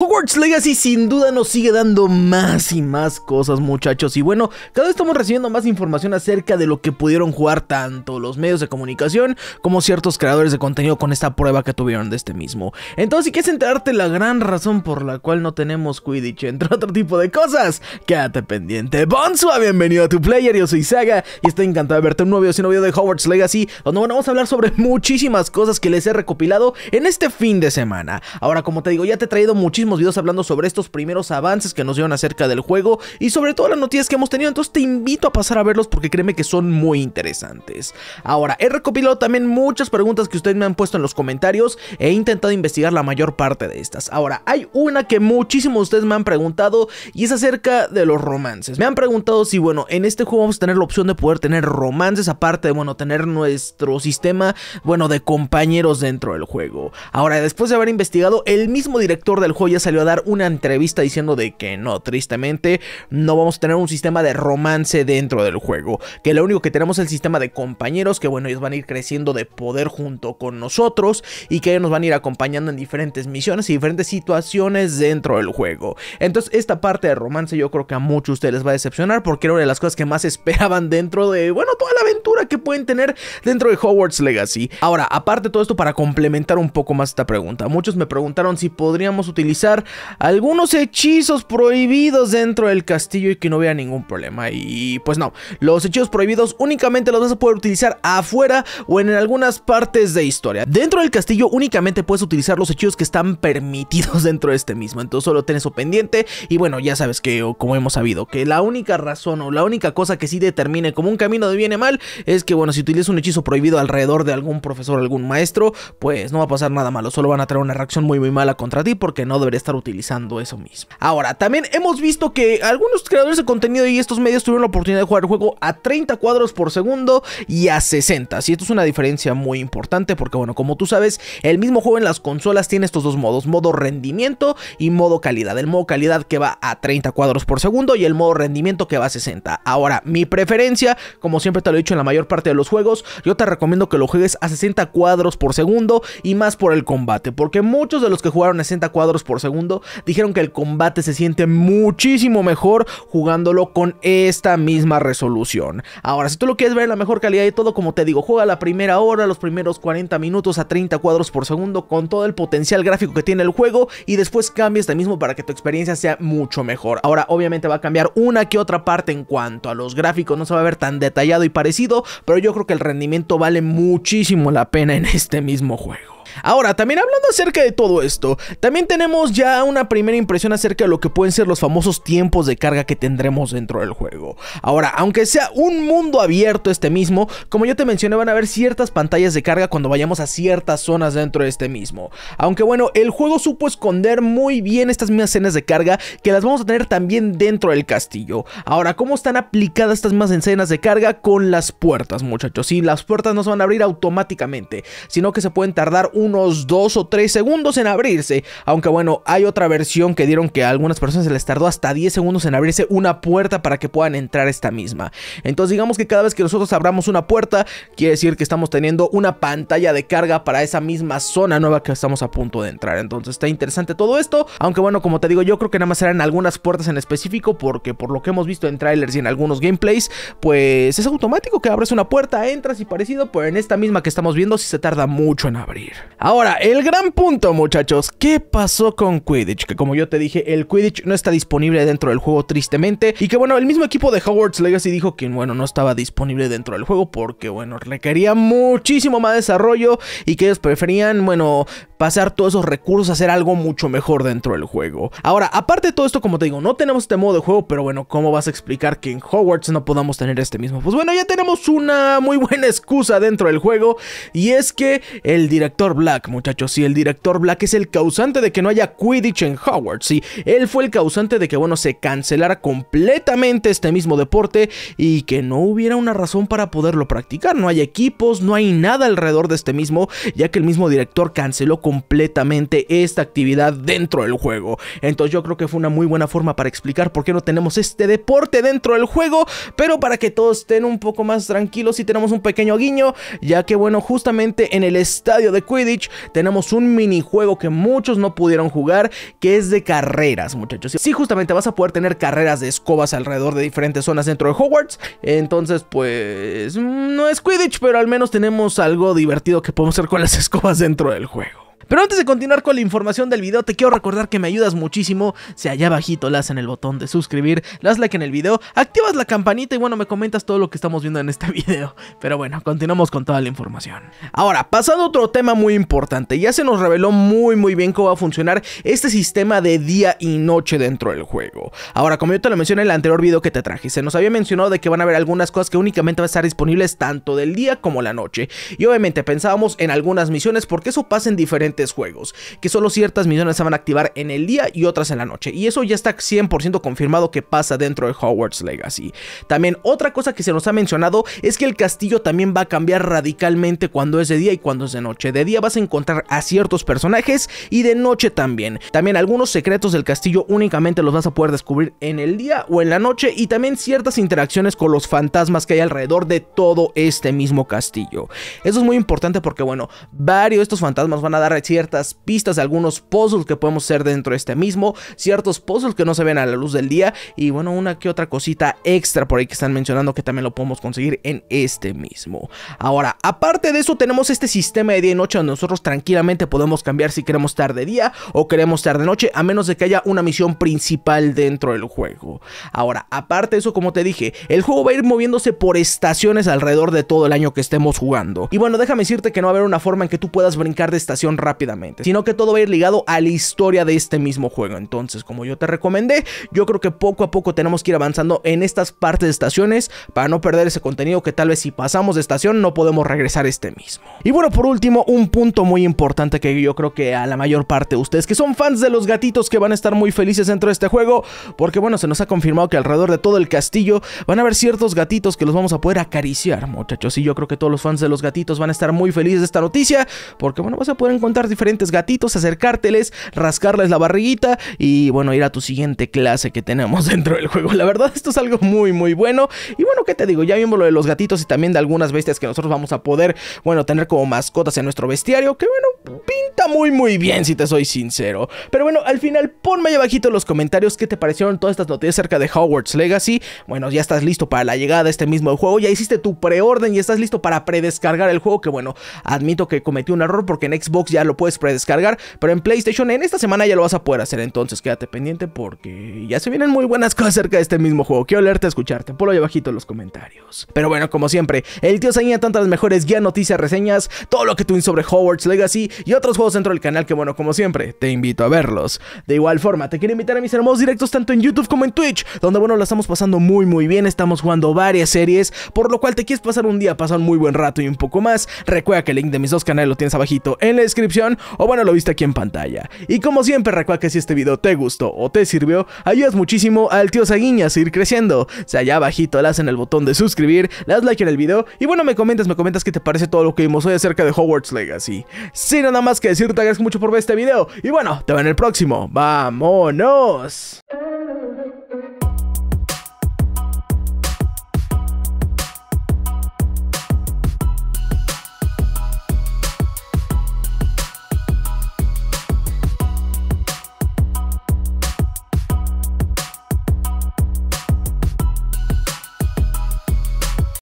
Hogwarts Legacy sin duda nos sigue dando más y más cosas muchachos y bueno, cada vez estamos recibiendo más información acerca de lo que pudieron jugar tanto los medios de comunicación como ciertos creadores de contenido con esta prueba que tuvieron de este mismo. Entonces si quieres enterarte la gran razón por la cual no tenemos Quidditch entre otro tipo de cosas, quédate pendiente. Bonsua, bienvenido a tu player, yo soy Saga y estoy encantado de verte un nuevo video, de Hogwarts Legacy donde vamos a hablar sobre muchísimas cosas que les he recopilado en este fin de semana. Ahora como te digo, ya te he traído muchísimas videos hablando sobre estos primeros avances que nos dieron acerca del juego y sobre todo las noticias que hemos tenido, entonces te invito a pasar a verlos porque créeme que son muy interesantes. Ahora, he recopilado también muchas preguntas que ustedes me han puesto en los comentarios, he intentado investigar la mayor parte de estas. Ahora, hay una que muchísimos de ustedes me han preguntado y es acerca de los romances. Me han preguntado si, bueno, en este juego vamos a tener la opción de poder tener romances, aparte de, bueno, tener nuestro sistema, bueno, de compañeros dentro del juego. Ahora, después de haber investigado, el mismo director del juego salió a dar una entrevista diciendo de que no, tristemente no vamos a tener un sistema de romance dentro del juego, que lo único que tenemos es el sistema de compañeros, que bueno, ellos van a ir creciendo de poder junto con nosotros y que ellos nos van a ir acompañando en diferentes misiones y diferentes situaciones dentro del juego. Entonces esta parte de romance yo creo que a muchos de ustedes les va a decepcionar porque era una de las cosas que más esperaban dentro de, bueno, toda la aventura que pueden tener dentro de Hogwarts Legacy. Ahora, aparte de todo esto, para complementar un poco más esta pregunta, muchos me preguntaron si podríamos utilizar algunos hechizos prohibidos dentro del castillo y que no hubiera ningún problema. Y pues no, los hechizos prohibidos únicamente los vas a poder utilizar afuera o en algunas partes de historia. Dentro del castillo únicamente puedes utilizar los hechizos que están permitidos dentro de este mismo. Entonces solo ten eso pendiente y bueno, ya sabes que como hemos sabido, que la única razón o la única cosa que sí determine como un camino de bien y mal es que, bueno, si utilizas un hechizo prohibido alrededor de algún profesor, algún maestro, pues no va a pasar nada malo, solo van a traer una reacción muy, muy mala contra ti porque no debería estar utilizando eso mismo. Ahora, también hemos visto que algunos creadores de contenido y estos medios tuvieron la oportunidad de jugar el juego a 30 cuadros por segundo y a 60, y esto es una diferencia muy importante porque, bueno, como tú sabes, el mismo juego en las consolas tiene estos dos modos, modo rendimiento y modo calidad. El modo calidad que va a 30 cuadros por segundo y el modo rendimiento que va a 60. Ahora, mi preferencia, como siempre te lo he dicho en la mayor parte de los juegos, yo te recomiendo que lo juegues a 60 cuadros por segundo y más por el combate, porque muchos de los que jugaron a 60 cuadros por segundo dijeron que el combate se siente muchísimo mejor jugándolo con esta misma resolución. Ahora, si tú lo quieres ver en la mejor calidad de todo, como te digo, juega la primera hora, los primeros 40 minutos a 30 cuadros por segundo con todo el potencial gráfico que tiene el juego y después cambia este mismo para que tu experiencia sea mucho mejor. Ahora, obviamente va a cambiar una que otra parte en cuanto a los gráficos, no se va a ver tan detallado y parecido, pero yo creo que el rendimiento vale muchísimo la pena en este mismo juego. Ahora, también hablando acerca de todo esto, también tenemos ya una primera impresión acerca de lo que pueden ser los famosos tiempos de carga que tendremos dentro del juego. Ahora, aunque sea un mundo abierto este mismo, como yo te mencioné, van a haber ciertas pantallas de carga cuando vayamos a ciertas zonas dentro de este mismo. Aunque bueno, el juego supo esconder muy bien estas mismas escenas de carga que las vamos a tener también dentro del castillo. Ahora, ¿cómo están aplicadas estas mismas escenas de carga con las puertas, muchachos? y las puertas no se van a abrir automáticamente, sino que se pueden tardar unos 2 o 3 segundos en abrirse. Aunque bueno, hay otra versión que dieron que a algunas personas se les tardó hasta 10 segundos en abrirse una puerta para que puedan entrar esta misma. Entonces digamos que cada vez que nosotros abramos una puerta, quiere decir que estamos teniendo una pantalla de carga para esa misma zona nueva que estamos a punto de entrar. Entonces está interesante todo esto. Aunque bueno, como te digo, yo creo que nada más serán algunas puertas en específico porque por lo que hemos visto en trailers y en algunos gameplays, pues es automático que abres una puerta, entras y parecido, pero en esta misma que estamos viendo si se tarda mucho en abrir. Ahora, el gran punto, muchachos, ¿qué pasó con Quidditch? Que como yo te dije, el Quidditch no está disponible dentro del juego tristemente y que bueno, el mismo equipo de Hogwarts Legacy dijo que bueno, no estaba disponible dentro del juego porque bueno, requería muchísimo más desarrollo y que ellos preferían, bueno, pasar todos esos recursos a hacer algo mucho mejor dentro del juego. Ahora, aparte de todo esto, como te digo, no tenemos este modo de juego, pero bueno, ¿cómo vas a explicar que en Hogwarts no podamos tener este mismo? Pues bueno, ya tenemos una muy buena excusa dentro del juego y es que el director Black, muchachos, Sí, el director Black es el causante de que no haya Quidditch en Hogwarts, sí, él fue el causante de que, bueno, se cancelara completamente este mismo deporte y que no hubiera una razón para poderlo practicar, no hay equipos, no hay nada alrededor de este mismo, ya que el mismo director canceló completamente esta actividad dentro del juego. Entonces yo creo que fue una muy buena forma para explicar por qué no tenemos este deporte dentro del juego, pero para que todos estén un poco más tranquilos y tenemos un pequeño guiño, ya que bueno, justamente en el estadio de Quidditch tenemos un minijuego que muchos no pudieron jugar, que es de carreras, muchachos. Si justamente vas a poder tener carreras de escobas alrededor de diferentes zonas dentro de Hogwarts, entonces pues mm, no es Quidditch, pero al menos tenemos algo divertido que podemos hacer con las escobas dentro del juego. Pero antes de continuar con la información del video, te quiero recordar que me ayudas muchísimo si allá abajito las en el botón de suscribir, las like en el video, activas la campanita y bueno, me comentas todo lo que estamos viendo en este video. Pero bueno, continuamos con toda la información. Ahora, pasando a otro tema muy importante, ya se nos reveló muy muy bien cómo va a funcionar este sistema de día y noche dentro del juego. Ahora, como yo te lo mencioné en el anterior video que te traje, se nos había mencionado de que van a haber algunas cosas que únicamente van a estar disponibles tanto del día como la noche. Y obviamente pensábamos en algunas misiones porque eso pasa en diferentes juegos, que solo ciertas misiones se van a activar en el día y otras en la noche, y eso ya está 100% confirmado que pasa dentro de Hogwarts Legacy. También otra cosa que se nos ha mencionado es que el castillo también va a cambiar radicalmente cuando es de día y cuando es de noche. De día vas a encontrar a ciertos personajes y de noche también. También algunos secretos del castillo únicamente los vas a poder descubrir en el día o en la noche y también ciertas interacciones con los fantasmas que hay alrededor de todo este mismo castillo. Eso es muy importante porque bueno, varios de estos fantasmas van a dar ciertas pistas, algunos puzzles que podemos hacer dentro de este mismo, ciertos puzzles que no se ven a la luz del día y bueno, una que otra cosita extra por ahí que están mencionando que también lo podemos conseguir en este mismo. Ahora, aparte de eso tenemos este sistema de día y noche donde nosotros tranquilamente podemos cambiar si queremos estar de día o queremos estar de noche a menos de que haya una misión principal dentro del juego. Ahora, aparte de eso, como te dije, el juego va a ir moviéndose por estaciones alrededor de todo el año que estemos jugando. Y bueno, déjame decirte que no va a haber una forma en que tú puedas brincar de estación rápido rápidamente, sino que todo va a ir ligado a la historia de este mismo juego. Entonces, como yo te recomendé, yo creo que poco a poco tenemos que ir avanzando en estas partes de estaciones para no perder ese contenido que tal vez si pasamos de estación no podemos regresar este mismo. Y bueno, por último, un punto muy importante que yo creo que a la mayor parte de ustedes que son fans de los gatitos que van a estar muy felices dentro de este juego, porque bueno, se nos ha confirmado que alrededor de todo el castillo van a haber ciertos gatitos que los vamos a poder acariciar, muchachos. Y yo creo que todos los fans de los gatitos van a estar muy felices de esta noticia, porque bueno, vas a poder encontrar diferentes gatitos, acercárteles, rascarles la barriguita y bueno, ir a tu siguiente clase que tenemos dentro del juego. La verdad, esto es algo muy, muy bueno. Y bueno, que te digo? Ya vimos lo de los gatitos y también de algunas bestias que nosotros vamos a poder, bueno, tener como mascotas en nuestro bestiario, que bueno, pinta muy, muy bien si te soy sincero. Pero bueno, al final ponme ahí abajito en los comentarios qué te parecieron todas estas noticias acerca de Hogwarts Legacy. Bueno, ya estás listo para la llegada de este mismo juego, ya hiciste tu preorden y estás listo para predescargar el juego, que bueno, admito que cometí un error porque en Xbox ya lo puedes predescargar, pero en PlayStation en esta semana ya lo vas a poder hacer, entonces quédate pendiente porque ya se vienen muy buenas cosas acerca de este mismo juego. Quiero leerte, escucharte, ponlo ahí abajito en los comentarios. Pero bueno, como siempre, el tío Saña tantas mejores guía, noticias, reseñas, todo lo que tuviste sobre Hogwarts Legacy y otros juegos dentro del canal que bueno, como siempre, te invito a verlos. De igual forma, te quiero invitar a mis hermosos directos tanto en YouTube como en Twitch, donde bueno, la estamos pasando muy muy bien, estamos jugando varias series, por lo cual te quieres pasar un día, pasar un muy buen rato y un poco más, recuerda que el link de mis dos canales lo tienes abajito en la descripción o bueno, lo viste aquí en pantalla. Y como siempre, recuerda que si este video te gustó o te sirvió, ayudas muchísimo al tío Saguiña a seguir creciendo. O allá abajito las en el botón de suscribir, las das like en el video y bueno, me comentas, me comentas qué te parece todo lo que vimos hoy acerca de Hogwarts Legacy. Sin nada más que decirte, agradezco mucho por ver este video y bueno, te veo en el próximo. ¡Vámonos!